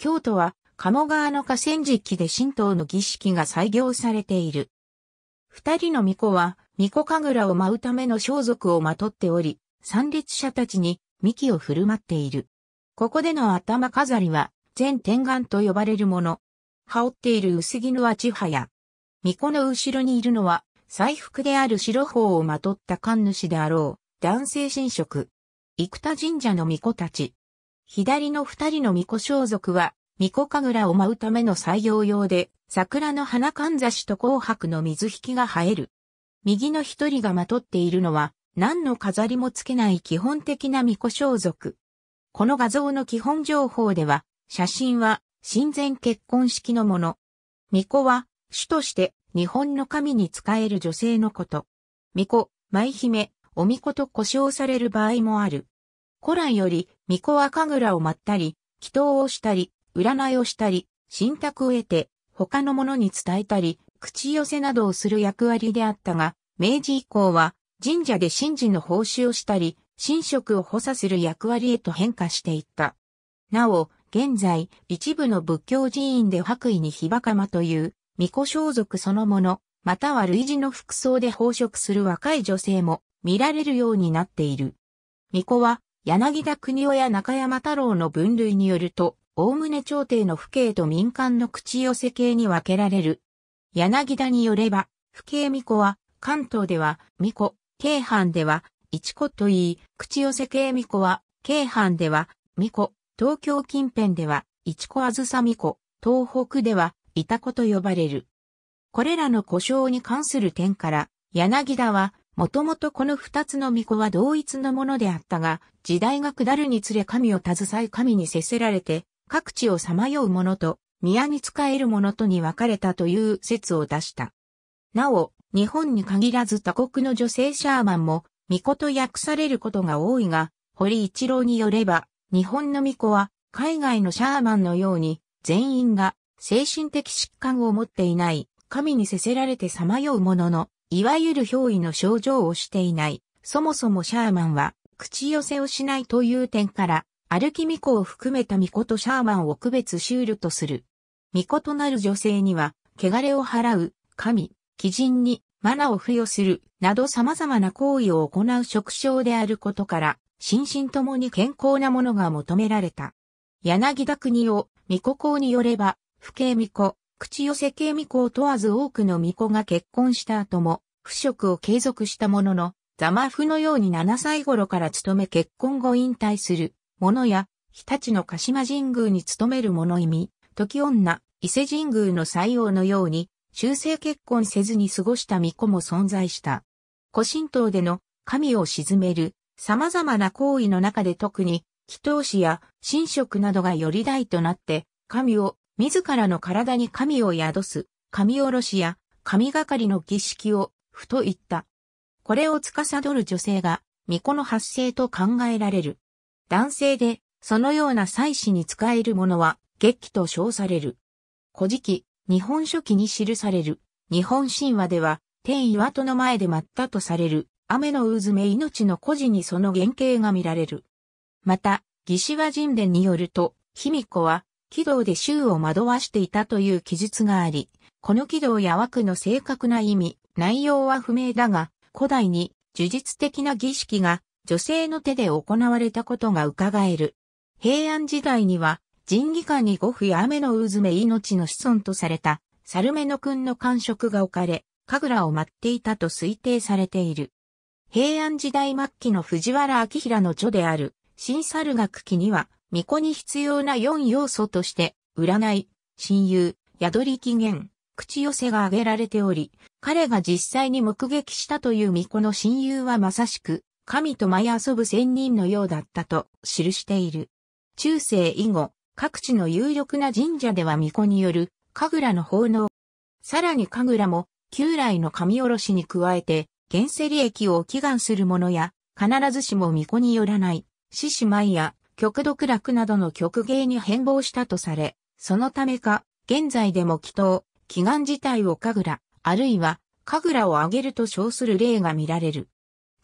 京都は鴨川の河川敷で神道の儀式が採用されている。二人の巫女は、巫女神楽を舞うための装束をまとっており、参列者たちに幹を振る舞っている。ここでの頭飾りは、全天眼と呼ばれるもの。羽織っている薄着のは千や、巫女の後ろにいるのは、彩服である白鳳をまとった神主であろう、男性神職。生田神社の巫女たち。左の二人の巫女装束は、巫女神楽を舞うための採用用で、桜の花かんざしと紅白の水引が生える。右の一人がまとっているのは、何の飾りもつけない基本的な巫女装束。この画像の基本情報では、写真は、神前結婚式のもの。巫女は、主として日本の神に仕える女性のこと。巫女、舞姫、お巫女と呼称される場合もある。古来より巫女は神楽を舞ったり、祈祷をしたり、占いをしたり、信託を得て、他の者に伝えたり、口寄せなどをする役割であったが、明治以降は神社で神事の奉仕をしたり、神職を補佐する役割へと変化していった。なお、現在、一部の仏教寺院で白衣に火ばかまという、巫女装束そのもの、または類似の服装で宝飾する若い女性も見られるようになっている。巫女は柳田国夫や中山太郎の分類によると、おおむね朝廷の府警と民間の口寄せ系に分けられる。柳田によれば、府警巫女は、関東では、巫女、京阪では、一子といい、口寄せ系巫女は、京阪では、巫女、東京近辺では、一子あずさ巫女、東北では、いた子と呼ばれる。これらの故障に関する点から、柳田は、もともとこの二つの巫女は同一のものであったが、時代が下るにつれ神を携え神に接せられて、各地をさまよう者と、宮に仕える者とに分かれたという説を出した。なお、日本に限らず他国の女性シャーマンも、巫女と訳されることが多いが、堀一郎によれば、日本の巫女は、海外のシャーマンのように、全員が精神的疾患を持っていない、神にせせられてさまようものの、いわゆる憑依の症状をしていない。そもそもシャーマンは、口寄せをしないという点から、歩き巫女を含めた巫女とシャーマンを区別しうるとする。巫女となる女性には、汚れを払う、神、鬼人に、マナを付与する、など様々な行為を行う職称であることから、心身ともに健康なものが求められた。柳田国を、巫女公によれば、不敬巫女、口寄せ系巫女を問わず多くの巫女が結婚した後も、不職を継続したものの、ザマフのように7歳頃から勤め結婚後引退する者や、日立の鹿島神宮に勤める者意味、時女、伊勢神宮の採用のように、修正結婚せずに過ごした巫女も存在した。古神道での神を鎮める様々な行為の中で特に、祈祷師や神職などがより大となって、神を自らの体に神を宿す、神おろしや、神がかりの儀式を、ふと言った。これを司る女性が、巫女の発生と考えられる。男性で、そのような祭祀に使えるものは、劇と称される。古事記、日本書紀に記される、日本神話では、天岩戸の前で舞ったとされる、雨の渦め命の孤児にその原型が見られる。また、義士和神殿によると、卑弥呼は、軌道で衆を惑わしていたという記述があり、この軌道や枠の正確な意味、内容は不明だが、古代に呪術的な儀式が女性の手で行われたことが伺える。平安時代には、神技館に五府や雨の渦め命の子孫とされた、猿目の君の官職が置かれ、神楽を待っていたと推定されている。平安時代末期の藤原明平の著である、新猿楽記には、巫女に必要な4要素として、占い、親友、宿り起源、口寄せが挙げられており、彼が実際に目撃したという巫女の親友はまさしく、神と舞い遊ぶ仙人のようだったと記している。中世以後、各地の有力な神社では巫女による、神楽の奉納。さらに神楽も、旧来の神おろしに加えて、現世利益を祈願するものや、必ずしも巫女によらない、獅子舞や極独楽などの曲芸に変貌したとされ、そのためか、現在でも祈祷、祈願自体を神楽、あるいは、神楽を上げると称する例が見られる。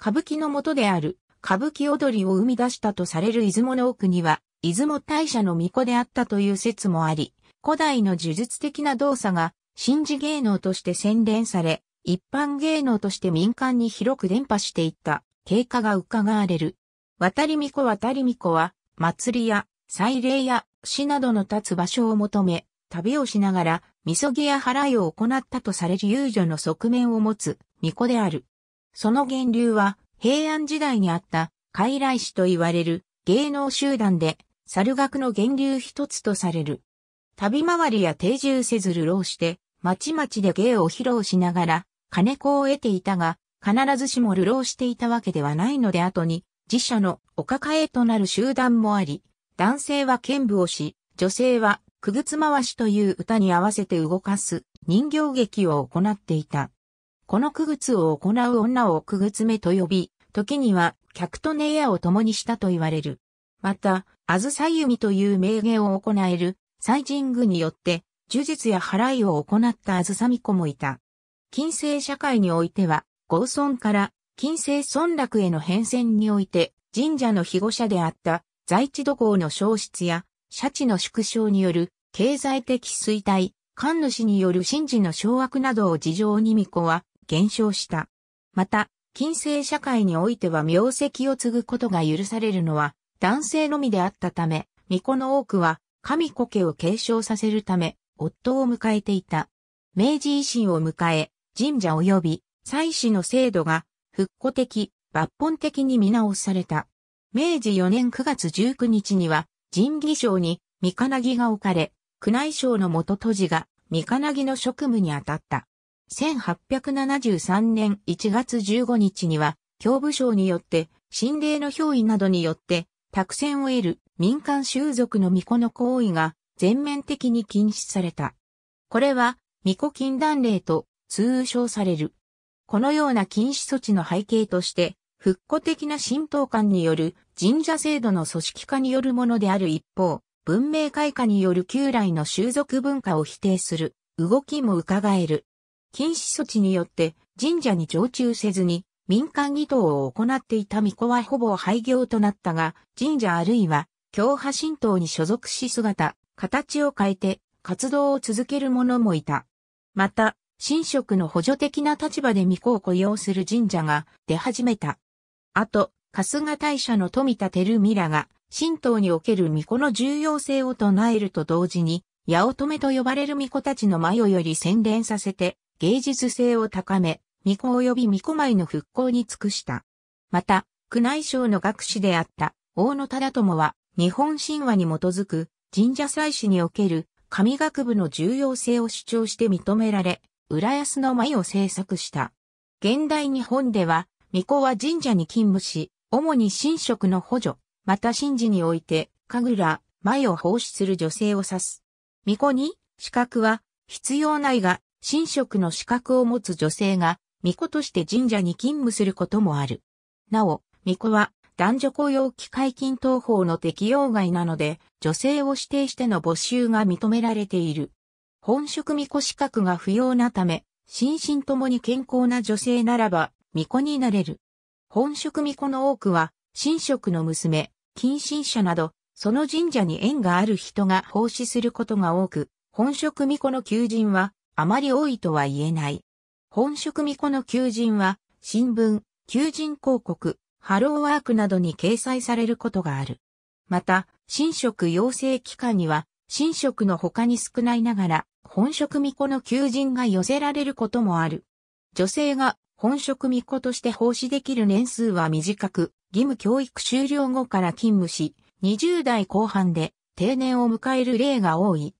歌舞伎のもとである、歌舞伎踊りを生み出したとされる出雲の奥には、出雲大社の巫女であったという説もあり、古代の呪術的な動作が、神事芸能として洗練され、一般芸能として民間に広く伝播していった、経過が伺われる。渡り巫女渡り巫女は、祭りや、祭礼や、死などの立つ場所を求め、旅をしながら、みそぎや払いを行ったとされる遊女の側面を持つ、巫女である。その源流は、平安時代にあった、傀儡師と言われる、芸能集団で、猿楽の源流一つとされる。旅回りや定住せず流浪して、まちまちで芸を披露しながら、金子を得ていたが、必ずしも流浪していたわけではないので後に、自社のお抱えとなる集団もあり、男性は剣舞をし、女性は、くぐつ回しという歌に合わせて動かす人形劇を行っていた。このくぐつを行う女をくぐつめと呼び、時には客とネ屋を共にしたと言われる。また、あずさゆみという名言を行えるサイジングによって、呪術や払いを行ったあずさみ子もいた。近世社会においては、合村から近世村落への変遷において、神社の庇護者であった在地土豪の消失や、社地の縮小による経済的衰退、官主による神事の掌握などを事情に巫女は減少した。また、近世社会においては名跡を継ぐことが許されるのは男性のみであったため、巫女の多くは神子家を継承させるため、夫を迎えていた。明治維新を迎え、神社及び祭祀の制度が復古的、抜本的に見直された。明治4年9月19日には、神儀省に三金木が置かれ、宮内省の元都事が三金木の職務に当たった。1873年1月15日には、教部省によって、神霊の憑依などによって、託戦を得る民間習俗の巫女の行為が全面的に禁止された。これは、巫女禁断令と通称される。このような禁止措置の背景として、復古的な神道感による神社制度の組織化によるものである一方、文明開化による旧来の習俗文化を否定する動きも伺える。禁止措置によって神社に常駐せずに民間儀頭を行っていた巫女はほぼ廃業となったが、神社あるいは教派神道に所属し姿、形を変えて活動を続ける者もいた。また、神職の補助的な立場で巫女を雇用する神社が出始めた。あと、春日大社の富田照美らが、神道における巫女の重要性を唱えると同時に、八乙女と呼ばれる巫女たちの迷より洗練させて、芸術性を高め、巫女及び巫女舞の復興に尽くした。また、宮内省の学士であった大野忠友は、日本神話に基づく神社祭祀における神学部の重要性を主張して認められ、浦安の舞を制作した。現代日本では、巫女は神社に勤務し、主に神職の補助、また神事において、神楽、舞を奉仕する女性を指す。巫女に、資格は必要ないが、神職の資格を持つ女性が、巫女として神社に勤務することもある。なお、巫女は、男女雇用機会均等法の適用外なので、女性を指定しての募集が認められている。本職巫女資格が不要なため、心身ともに健康な女性ならば、巫女になれる。本職巫女の多くは、神職の娘、近親者など、その神社に縁がある人が奉仕することが多く、本職巫女の求人は、あまり多いとは言えない。本職巫女の求人は、新聞、求人広告、ハローワークなどに掲載されることがある。また、神職養成機関には、神職の他に少ないながら、本職巫女の求人が寄せられることもある。女性が本職巫女として奉仕できる年数は短く、義務教育終了後から勤務し、20代後半で定年を迎える例が多い。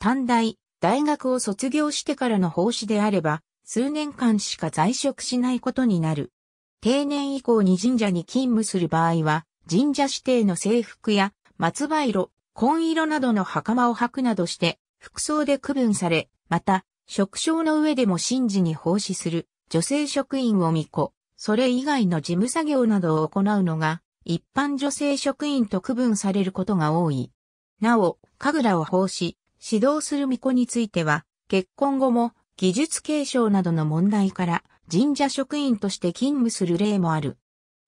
短大、大学を卒業してからの奉仕であれば、数年間しか在職しないことになる。定年以降に神社に勤務する場合は、神社指定の制服や松葉色、紺色などの袴を履くなどして、服装で区分され、また、職称の上でも神事に奉仕する女性職員を見子、それ以外の事務作業などを行うのが、一般女性職員と区分されることが多い。なお、神楽を奉仕、指導する巫女については、結婚後も技術継承などの問題から神社職員として勤務する例もある。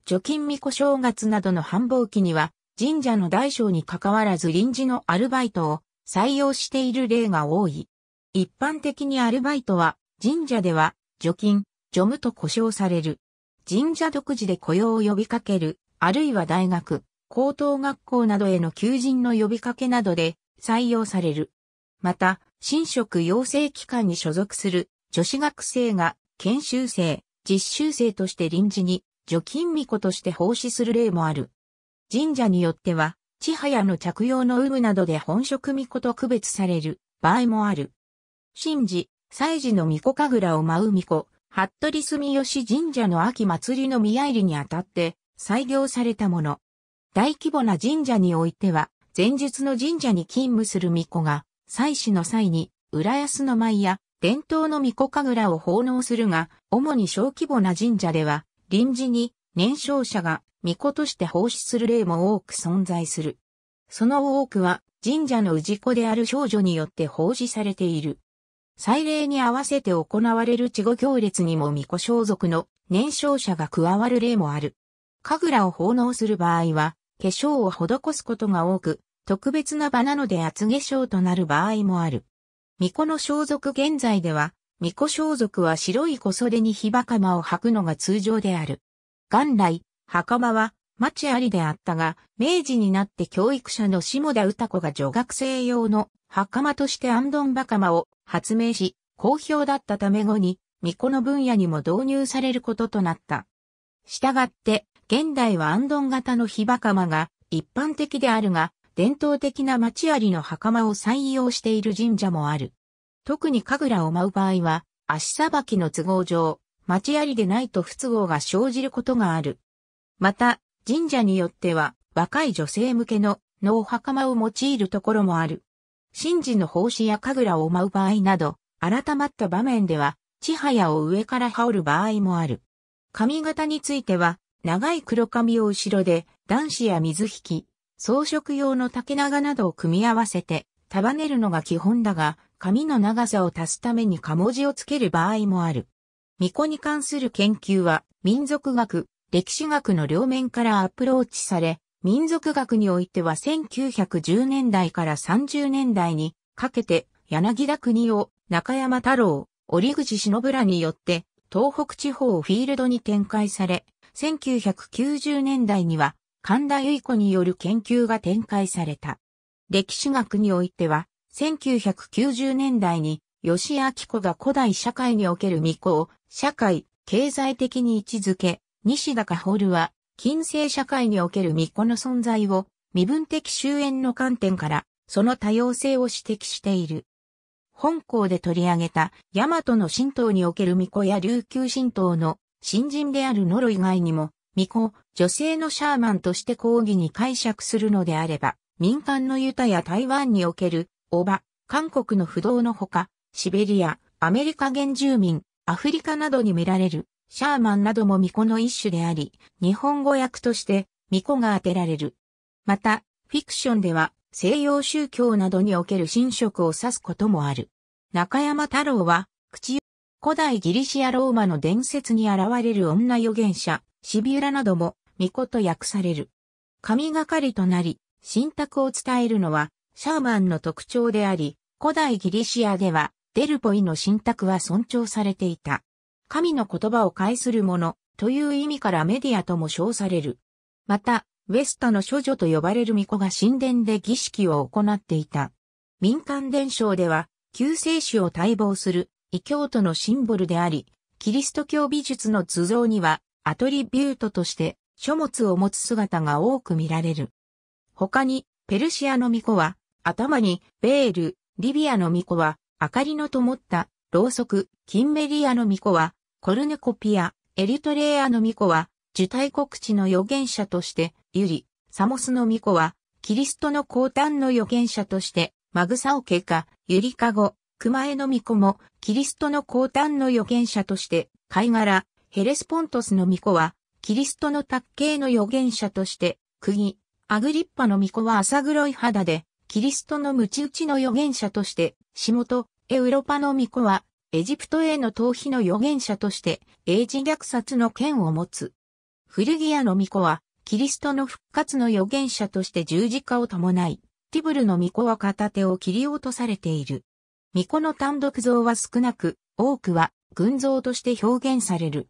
除菌巫女正月などの繁忙期には、神社の大小に関わらず臨時のアルバイトを採用している例が多い。一般的にアルバイトは神社では除菌、除務と呼称される。神社独自で雇用を呼びかける、あるいは大学、高等学校などへの求人の呼びかけなどで採用される。また、新職養成機関に所属する女子学生が研修生、実習生として臨時に除菌巫女として奉仕する例もある。神社によっては、ちはやの着用の有無などで本職巫女と区別される場合もある。神事、祭事の巫女神楽を舞う巫女、服部住吉神社の秋祭りの宮入りにあたって採用されたもの。大規模な神社においては、前述の神社に勤務する巫女が、祭祀の際に、浦安の舞や伝統の巫女神楽を奉納するが、主に小規模な神社では、臨時に年少者が巫女として奉仕する例も多く存在する。その多くは神社の氏子である少女によって奉仕されている。祭礼に合わせて行われる稚語行列にも巫女装束の年少者が加わる例もある。神楽を奉納する場合は、化粧を施すことが多く、特別な場なので厚化粧となる場合もある。巫女の装束現在では、巫女装束は白い小袖に火ばかまを履くのが通常である。元来、場は町ありであったが、明治になって教育者の下田歌子が女学生用の袴としてアンドンバカマを発明し、好評だったため後に、巫女の分野にも導入されることとなった。したがって、現代はアンドン型の火袴が一般的であるが、伝統的な町ありの袴を採用している神社もある。特に神楽を舞う場合は、足さばきの都合上、町ありでないと不都合が生じることがある。また、神社によっては若い女性向けの脳袴を用いるところもある。神事の奉仕や神楽を舞う場合など、改まった場面では、千早を上から羽織る場合もある。髪型については、長い黒髪を後ろで、男子や水引き、装飾用の竹長などを組み合わせて、束ねるのが基本だが、髪の長さを足すためにかもじをつける場合もある。巫女に関する研究は、民族学、歴史学の両面からアプローチされ、民族学においては1910年代から30年代にかけて柳田国を中山太郎、折口忍らによって東北地方をフィールドに展開され、1990年代には神田由衣子による研究が展開された。歴史学においては、1990年代に吉明子が古代社会における巫女を社会、経済的に位置づけ、西田カは、近世社会における巫女の存在を、身分的終焉の観点から、その多様性を指摘している。本校で取り上げた、大和の神道における巫女や琉球神道の、新人であるノロ以外にも、巫女、女性のシャーマンとして講義に解釈するのであれば、民間のユタや台湾における、おば、韓国の不動のほか、シベリア、アメリカ原住民、アフリカなどに見られる、シャーマンなども巫女の一種であり、日本語訳として巫女が当てられる。また、フィクションでは西洋宗教などにおける神職を指すこともある。中山太郎は、口、古代ギリシアローマの伝説に現れる女預言者、シビュラなども巫女と訳される。神がかりとなり、神託を伝えるのは、シャーマンの特徴であり、古代ギリシアでは、デルポイの神託は尊重されていた。神の言葉を介するものという意味からメディアとも称される。また、ウェスタの処女と呼ばれる巫女が神殿で儀式を行っていた。民間伝承では、救世主を待望する異教徒のシンボルであり、キリスト教美術の図像にはアトリビュートとして書物を持つ姿が多く見られる。他に、ペルシアの巫女は、頭にベール、リビアの巫女は、明かりの灯った、ろうそく、キンメリアの巫女は、コルヌコピア、エリトレアの巫女は、受胎告知の預言者として、ユリ、サモスの巫女は、キリストの降誕の預言者として、マグサオケカ、ユリカゴ、クマエの巫女も、キリストの降誕の預言者として、カイガラ、ヘレスポントスの巫女は、キリストの卓系の預言者として、釘、アグリッパの巫女は浅黒い肌で、キリストのムチ打ちの預言者として、モト、エウロパの巫女は、エジプトへの逃避の預言者として、英人虐殺の剣を持つ。フルギアの巫女は、キリストの復活の預言者として十字架を伴い、ティブルの巫女は片手を切り落とされている。巫女の単独像は少なく、多くは群像として表現される。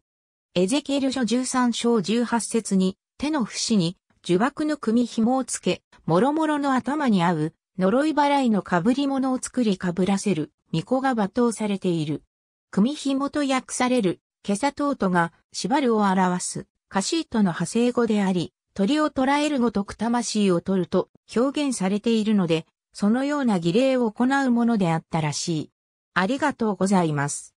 エゼケル書13章18節に、手の節に呪縛の組紐をつけ、もろもろの頭に合う、呪い払いの被り物を作り被らせる、巫女が罵倒されている。組紐と訳される、けさトートが、縛るを表す、カシートの派生語であり、鳥を捕らえるごとく魂を取ると表現されているので、そのような儀礼を行うものであったらしい。ありがとうございます。